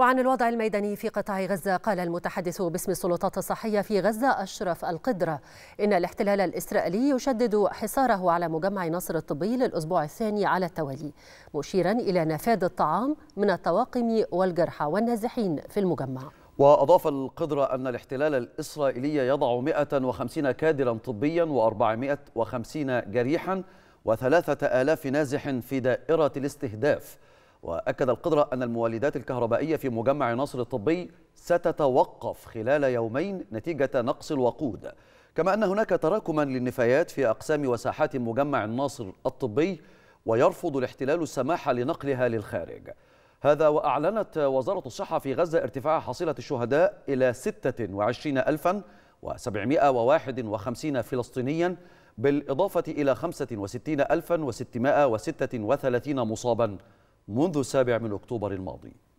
وعن الوضع الميداني في قطاع غزة قال المتحدث باسم السلطات الصحية في غزة أشرف القدرة إن الاحتلال الإسرائيلي يشدد حصاره على مجمع نصر الطبي للأسبوع الثاني على التوالي مشيرا إلى نفاذ الطعام من الطواقم والجرحى والنازحين في المجمع وأضاف القدرة أن الاحتلال الإسرائيلي يضع 150 كادرا طبيا و450 جريحا و3000 نازح في دائرة الاستهداف وأكد القدرة أن المولدات الكهربائية في مجمع نصر الطبي ستتوقف خلال يومين نتيجة نقص الوقود كما أن هناك تراكما للنفايات في أقسام وساحات مجمع الناصر الطبي ويرفض الاحتلال السماح لنقلها للخارج هذا وأعلنت وزارة الصحة في غزة ارتفاع حصيلة الشهداء إلى 26751 فلسطينيا بالإضافة إلى 65636 مصاباً منذ السابع من أكتوبر الماضي